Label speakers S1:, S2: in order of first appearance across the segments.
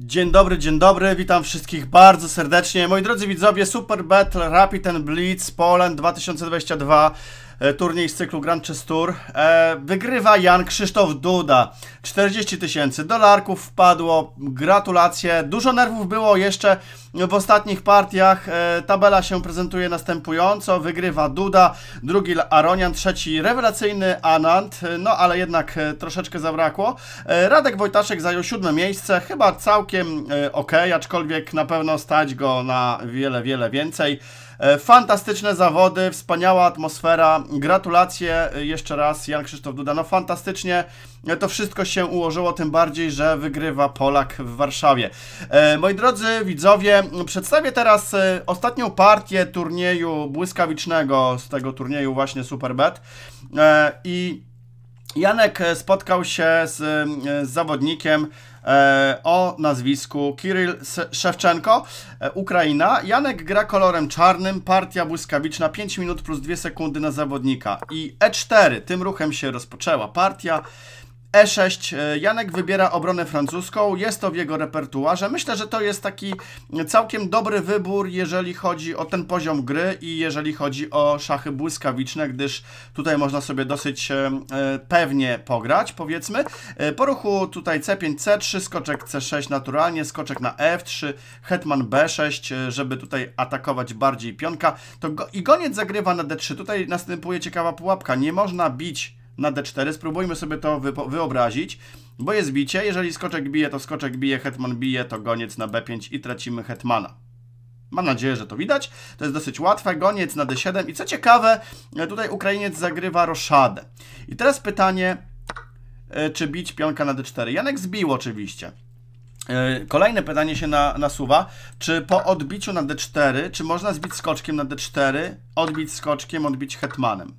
S1: Dzień dobry, dzień dobry, witam wszystkich bardzo serdecznie. Moi drodzy widzowie, Super Battle Rapid and Blitz Poland 2022 E, turniej z cyklu Grand Chess Tour. E, wygrywa Jan Krzysztof Duda. 40 tysięcy dolarków wpadło, gratulacje. Dużo nerwów było jeszcze w ostatnich partiach. E, tabela się prezentuje następująco. Wygrywa Duda, drugi Aronian, trzeci rewelacyjny Anand, no ale jednak troszeczkę zabrakło. Radek Wojtaszek zajął siódme miejsce, chyba całkiem ok, aczkolwiek na pewno stać go na wiele, wiele więcej. E, fantastyczne zawody, wspaniała atmosfera. Gratulacje e, jeszcze raz Jan Krzysztof Duda. No fantastycznie e, to wszystko się ułożyło, tym bardziej, że wygrywa Polak w Warszawie. Moi drodzy widzowie, przedstawię teraz ostatnią partię turnieju błyskawicznego z tego turnieju właśnie Superbet i Janek e, spotkał się z, e, z zawodnikiem e, o nazwisku Kirill Szewczenko, Ukraina. Janek gra kolorem czarnym, partia błyskawiczna, 5 minut plus 2 sekundy na zawodnika. I E4, tym ruchem się rozpoczęła partia. E6. E, Janek wybiera obronę francuską. Jest to w jego repertuarze. Myślę, że to jest taki całkiem dobry wybór, jeżeli chodzi o ten poziom gry i jeżeli chodzi o szachy błyskawiczne, gdyż tutaj można sobie dosyć e, e, pewnie pograć, powiedzmy. Po ruchu tutaj C5, C3, skoczek C6 naturalnie, skoczek na F3, hetman B6, żeby tutaj atakować bardziej pionka. To go I goniec zagrywa na D3. Tutaj następuje ciekawa pułapka. Nie można bić na d4. Spróbujmy sobie to wyobrazić, bo jest bicie. Jeżeli skoczek bije, to skoczek bije, hetman bije, to goniec na b5 i tracimy hetmana. Mam nadzieję, że to widać. To jest dosyć łatwe. Goniec na d7 i co ciekawe, e, tutaj Ukrainiec zagrywa roszadę. I teraz pytanie, e, czy bić pionka na d4. Janek zbił oczywiście. E, kolejne pytanie się na, nasuwa. Czy po odbiciu na d4, czy można zbić skoczkiem na d4, odbić skoczkiem, odbić hetmanem?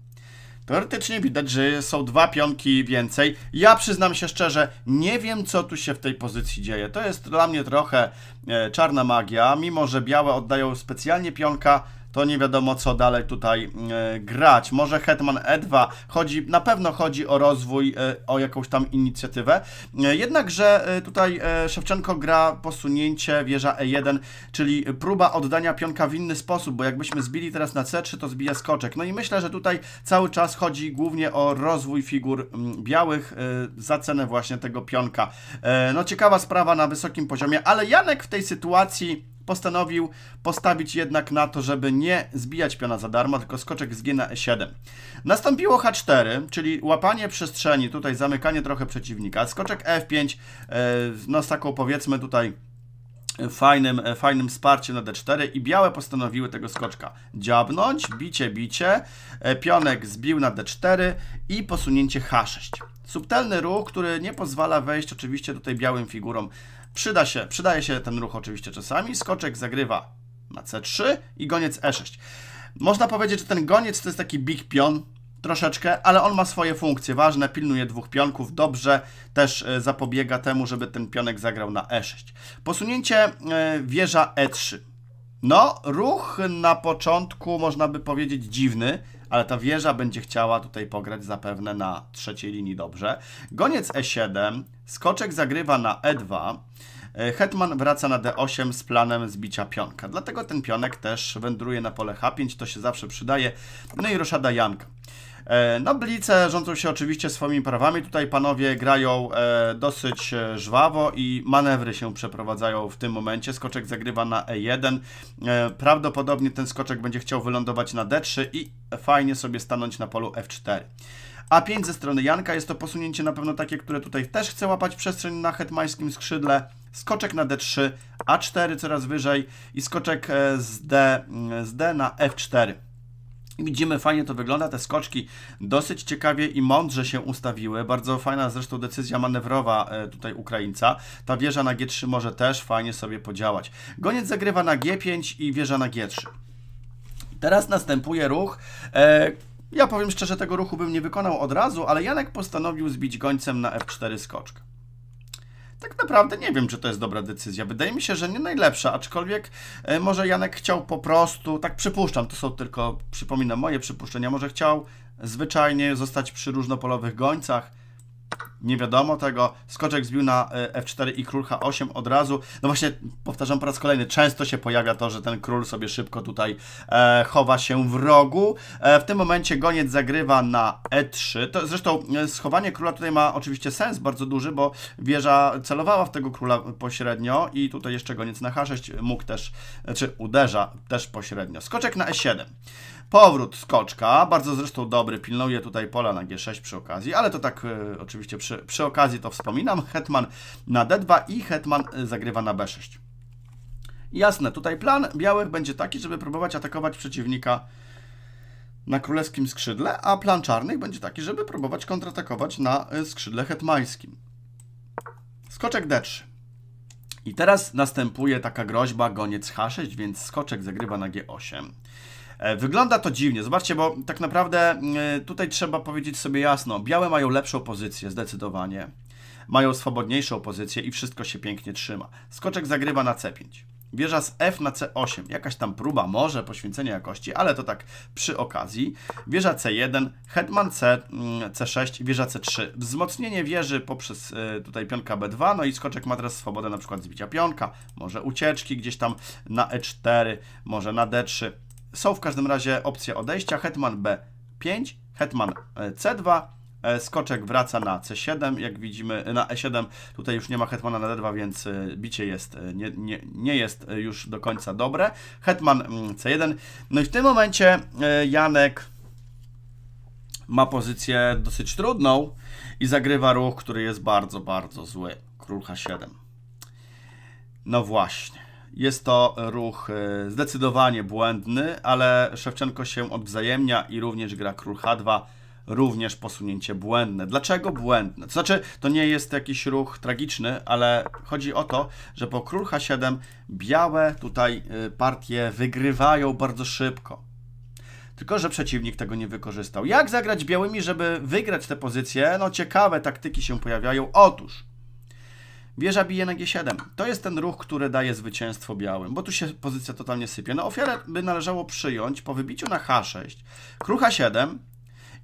S1: Teoretycznie widać, że są dwa pionki więcej. Ja przyznam się szczerze, nie wiem co tu się w tej pozycji dzieje. To jest dla mnie trochę e, czarna magia, mimo że białe oddają specjalnie pionka, to nie wiadomo co dalej tutaj e, grać. Może Hetman E2 chodzi, na pewno chodzi o rozwój, e, o jakąś tam inicjatywę. E, jednakże e, tutaj e, Szewczenko gra posunięcie wieża E1, czyli próba oddania pionka w inny sposób, bo jakbyśmy zbili teraz na C3, to zbija skoczek. No i myślę, że tutaj cały czas chodzi głównie o rozwój figur mm, białych e, za cenę właśnie tego pionka. No ciekawa sprawa na wysokim poziomie, ale Janek w tej sytuacji postanowił postawić jednak na to, żeby nie zbijać piona za darmo, tylko skoczek z G na E7. Nastąpiło H4, czyli łapanie przestrzeni, tutaj zamykanie trochę przeciwnika, skoczek F5, e e, no z taką powiedzmy tutaj fajnym, e, fajnym wsparciem na D4 i białe postanowiły tego skoczka dziabnąć, bicie, bicie, pionek zbił na D4 i posunięcie H6. Subtelny ruch, który nie pozwala wejść oczywiście tutaj białym figurom Przyda się, przydaje się ten ruch oczywiście czasami. Skoczek zagrywa na C3 i goniec E6. Można powiedzieć, że ten goniec to jest taki big pion troszeczkę, ale on ma swoje funkcje ważne, pilnuje dwóch pionków, dobrze też e, zapobiega temu, żeby ten pionek zagrał na E6. Posunięcie e, wieża E3. No, ruch na początku można by powiedzieć dziwny, ale ta wieża będzie chciała tutaj pograć zapewne na trzeciej linii dobrze. Goniec E7, skoczek zagrywa na E2, e, Hetman wraca na D8 z planem zbicia pionka. Dlatego ten pionek też wędruje na pole H5, to się zawsze przydaje. No i roszada Janka. No Blice rządzą się oczywiście swoimi prawami, tutaj panowie grają e, dosyć e, żwawo i manewry się przeprowadzają w tym momencie, skoczek zagrywa na E1, prawdopodobnie ten skoczek będzie chciał wylądować na D3 i fajnie sobie stanąć na polu F4. A5 ze strony Janka jest to posunięcie na pewno takie, które tutaj też chce łapać przestrzeń na hetmańskim skrzydle. Skoczek na D3, A4 coraz wyżej i skoczek z D, z D na F4. Widzimy, fajnie to wygląda, te skoczki dosyć ciekawie i mądrze się ustawiły. Bardzo fajna zresztą decyzja manewrowa e, tutaj Ukraińca. Ta wieża na G3 może też fajnie sobie podziałać. Goniec zagrywa na G5 i wieża na G3. Teraz następuje ruch, e ja powiem szczerze, tego ruchu bym nie wykonał od razu, ale Janek postanowił zbić gońcem na F4 skoczkę tak naprawdę nie wiem, czy to jest dobra decyzja. Wydaje mi się, że nie najlepsza, aczkolwiek e, może Janek chciał po prostu, tak przypuszczam, to są tylko, przypominam, moje przypuszczenia, może chciał zwyczajnie zostać przy różnopolowych gońcach, nie wiadomo tego. Skoczek zbił na e, F4 i król H8 od razu. No właśnie, powtarzam po raz kolejny, często się pojawia to, że ten król sobie szybko tutaj e, chowa się w rogu. E, w tym momencie goniec zagrywa na E3. To, zresztą e, schowanie króla tutaj ma oczywiście sens bardzo duży, bo wieża celowała w tego króla pośrednio i tutaj jeszcze goniec na H6 mógł też, e, czy uderza też pośrednio. Skoczek na E7. Powrót skoczka, bardzo zresztą dobry, pilnuje tutaj pola na G6 przy okazji, ale to tak e, oczywiście przy przy, przy okazji to wspominam, hetman na d2 i hetman e, zagrywa na b6. Jasne, tutaj plan białych będzie taki, żeby próbować atakować przeciwnika na królewskim skrzydle, a plan czarnych będzie taki, żeby próbować kontratakować na e, skrzydle hetmańskim. Skoczek d3. I teraz następuje taka groźba goniec h6, więc skoczek zagrywa na g8. E, wygląda to dziwnie, zobaczcie, bo tak naprawdę e, tutaj trzeba powiedzieć sobie jasno, białe mają lepszą pozycję, zdecydowanie. Mają swobodniejszą pozycję i wszystko się pięknie trzyma. Skoczek zagrywa na C5. Wieża z F na C8. Jakaś tam próba może poświęcenia jakości, ale to tak przy okazji. Wieża C1, hetman C, mm, C6, wieża C3. Wzmocnienie wieży poprzez e, tutaj pionka B2, no i skoczek ma teraz swobodę na przykład zbicia pionka, może ucieczki gdzieś tam na E4, może na D3. Są w każdym razie opcje odejścia. Hetman B5, Hetman e, C2, e, skoczek wraca na C7, jak widzimy e, na E7. Tutaj już nie ma hetmana na D2, więc bicie jest, nie, nie, nie jest już do końca dobre. Hetman mm, C1. No i w tym momencie Janek ma pozycję dosyć trudną i zagrywa ruch, który jest bardzo, bardzo zły. Król H7. No właśnie. Jest to ruch e, zdecydowanie błędny, ale Szewczenko się odwzajemnia i również gra król h2, również posunięcie błędne. Dlaczego błędne? To znaczy, to nie jest jakiś ruch tragiczny, ale chodzi o to, że po król h7 białe tutaj e, partie wygrywają bardzo szybko. Tylko, że przeciwnik tego nie wykorzystał. Jak zagrać białymi, żeby wygrać te pozycje? No ciekawe taktyki się pojawiają. Otóż Wieża bije na G7. To jest ten ruch, który daje zwycięstwo białym, bo tu się pozycja totalnie sypie. No ofiarę by należało przyjąć po wybiciu na H6, h 7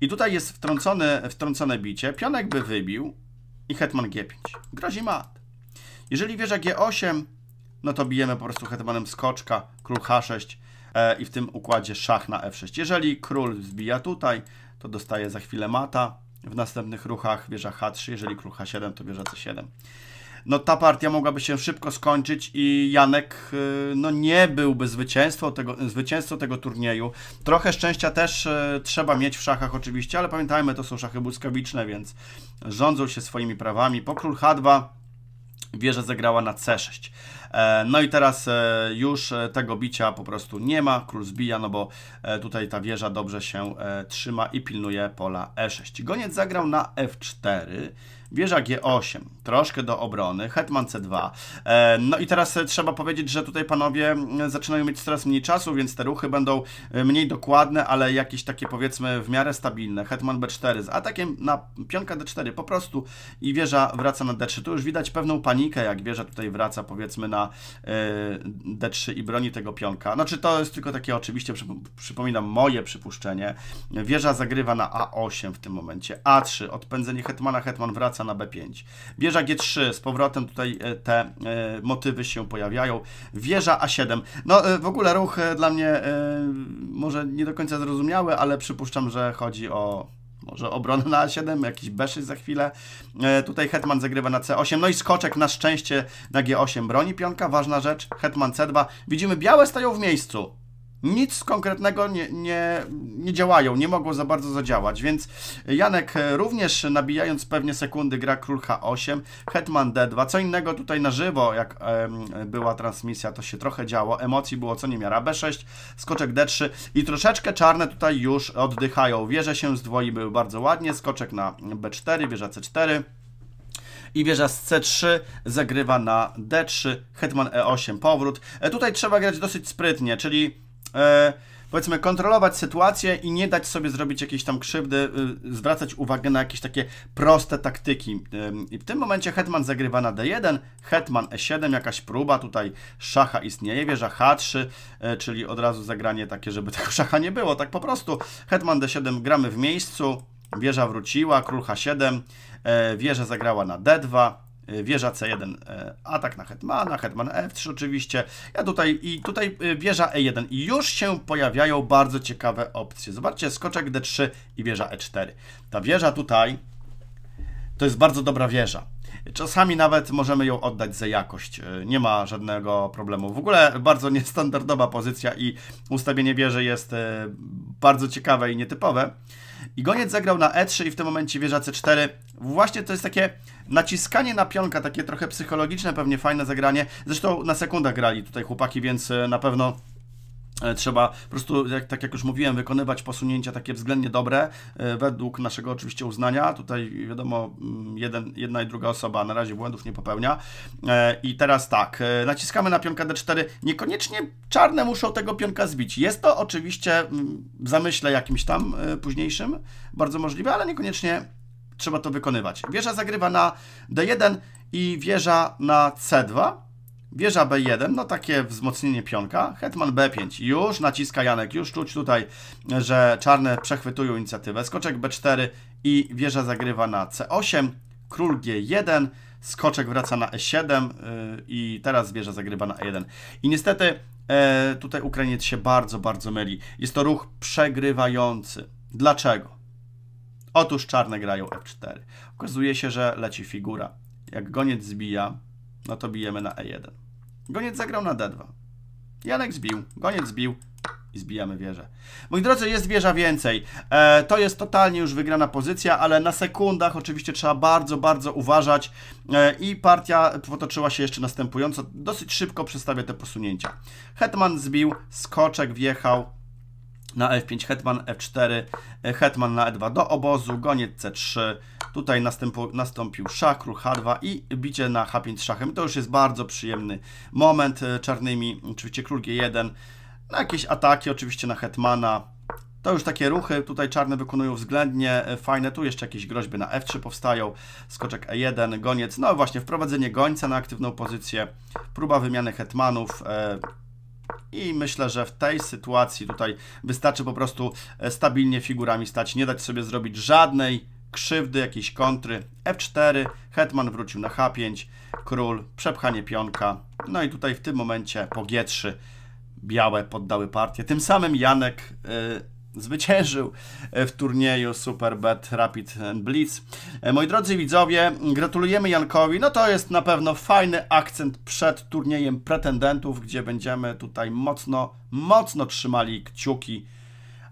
S1: i tutaj jest wtrącone, wtrącone bicie, pionek by wybił i hetman G5. Grozi mat. Jeżeli wieża G8, no to bijemy po prostu hetmanem skoczka, król H6 e, i w tym układzie szach na F6. Jeżeli król zbija tutaj, to dostaje za chwilę mata w następnych ruchach wieża H3, jeżeli król H7, to wieża C7 no ta partia mogłaby się szybko skończyć i Janek y, no nie byłby zwycięstwo tego, zwycięstwo tego turnieju. Trochę szczęścia też y, trzeba mieć w szachach oczywiście, ale pamiętajmy, to są szachy błyskawiczne, więc rządzą się swoimi prawami. Po król H2 wieża zagrała na C6. E, no i teraz e, już e, tego bicia po prostu nie ma, król zbija, no bo tutaj ta wieża dobrze się trzyma i pilnuje pola E6. Goniec zagrał na F4, Wieża G8, troszkę do obrony, Hetman C2. E, no i teraz e, trzeba powiedzieć, że tutaj panowie zaczynają mieć coraz mniej czasu, więc te ruchy będą e, mniej dokładne, ale jakieś takie powiedzmy w miarę stabilne. Hetman B4 z atakiem na pionka D4 po prostu i wieża wraca na D3. Tu już widać pewną panikę, jak wieża tutaj wraca powiedzmy na D3 i broni tego pionka. Znaczy to jest tylko takie oczywiście, przypominam, moje przypuszczenie. Wieża zagrywa na A8 w tym momencie, A3, odpędzenie Hetmana, Hetman wraca na B5. Wieża G3, z powrotem tutaj e, te e, motywy się pojawiają. Wieża A7. No e, w ogóle ruch dla mnie może nie do końca zrozumiały, ale przypuszczam, że chodzi o może obronę na A7, jakiś B6 za chwilę. tutaj Hetman zagrywa na C8, no i skoczek na szczęście na G8 broni pionka, ważna rzecz. Hetman C2. Widzimy, białe stają w miejscu nic konkretnego nie, nie, nie działają, nie mogą za bardzo zadziałać, więc Janek e, również nabijając pewnie sekundy gra król H8, hetman D2, co innego tutaj na żywo, jak em, była transmisja, to się trochę działo, emocji było co nie niemiara, B6, skoczek D3 i troszeczkę czarne tutaj już oddychają, wieże się zdwoiły bardzo ładnie, skoczek na B4, wieża C4, i wieża z C3 zagrywa na D3, hetman E8, powrót. E, tutaj trzeba grać dosyć sprytnie, czyli E, powiedzmy kontrolować sytuację i nie dać sobie zrobić jakiejś tam krzywdy, y, zwracać uwagę na jakieś takie proste taktyki. I w tym momencie hetman zagrywa na d1, hetman e7, jakaś próba tutaj szacha istnieje, wieża h3, e, czyli od razu zagranie takie, żeby tego szacha nie było, tak po prostu. Hetman d7 gramy w miejscu, wieża wróciła, król h7, e, wieża zagrała na d2, Y, wieża C1, y, atak na hetmana, hetman F3 oczywiście. Ja tutaj i tutaj y, wieża E1 i już się pojawiają bardzo ciekawe opcje. Zobaczcie, skoczek D3 i wieża E4. Ta wieża tutaj to jest bardzo dobra wieża. Czasami nawet możemy ją oddać za jakość. E, nie ma żadnego problemu. W ogóle bardzo niestandardowa pozycja i ustawienie wieży jest e, bardzo ciekawe i nietypowe. I goniec zagrał na E3 i w tym momencie wieża C4. Właśnie to jest takie naciskanie na pionka, takie trochę psychologiczne, pewnie fajne zagranie. Zresztą na sekundę grali tutaj chłopaki, więc e, na pewno E, trzeba po prostu, jak, tak jak już mówiłem, wykonywać posunięcia takie względnie dobre, e, według naszego oczywiście uznania. Tutaj wiadomo, mm, jeden, jedna i druga osoba na razie błędów nie popełnia. E, I teraz tak, naciskamy na pionka D4. Niekoniecznie czarne muszą tego pionka zbić. Jest to oczywiście mm, w zamyśle jakimś tam późniejszym, bardzo możliwe, ale niekoniecznie trzeba to wykonywać. Wieża zagrywa na D1 i wieża na C2. Wieża B1, no takie wzmocnienie pionka. Hetman B5, już naciska Janek, już czuć tutaj, że czarne przechwytują inicjatywę. Skoczek B4 i wieża zagrywa na C8. Król G1, skoczek wraca na E7 yy, i teraz wieża zagrywa na E1. I niestety yy, tutaj Ukrainiec się bardzo, bardzo myli. Jest to ruch przegrywający. Dlaczego? Otóż czarne grają F4. Okazuje się, że leci figura. Jak goniec zbija, no to bijemy na E1. Goniec zagrał na D2. Janek zbił, goniec zbił i zbijamy wieżę. Moi drodzy, jest wieża więcej. E, to jest totalnie już wygrana pozycja, ale na sekundach oczywiście trzeba bardzo, bardzo uważać e, i partia potoczyła się jeszcze następująco. Dosyć szybko przedstawię te posunięcia. Hetman zbił, skoczek wjechał, na F5 hetman, F4 e, hetman na E2 do obozu, goniec C3, Tutaj nastąpił szach, król H2 i bicie na H5 z szachem. To już jest bardzo przyjemny moment e, czarnymi. Oczywiście król G1, no jakieś ataki oczywiście na hetmana. To już takie ruchy tutaj czarne wykonują względnie e, fajne. Tu jeszcze jakieś groźby na F3 powstają, skoczek E1, goniec. No właśnie, wprowadzenie gońca na aktywną pozycję, próba wymiany hetmanów. E, I myślę, że w tej sytuacji tutaj wystarczy po prostu stabilnie figurami stać, nie dać sobie zrobić żadnej krzywdy, jakieś kontry. F4, hetman wrócił na H5, król, przepchanie pionka. No i tutaj w tym momencie po G3 białe poddały partię. Tym samym Janek y, zwyciężył y, w turnieju Superbet Rapid Blitz. E, moi drodzy widzowie, gratulujemy Jankowi. No to jest na pewno fajny akcent przed turniejem pretendentów, gdzie będziemy tutaj mocno, mocno trzymali kciuki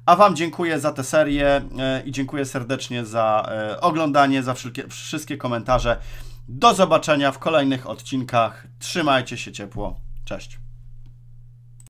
S1: a Wam dziękuję za tę serię e, i dziękuję serdecznie za e, oglądanie, za wszelkie, wszystkie komentarze. Do zobaczenia w kolejnych odcinkach. Trzymajcie się ciepło. Cześć.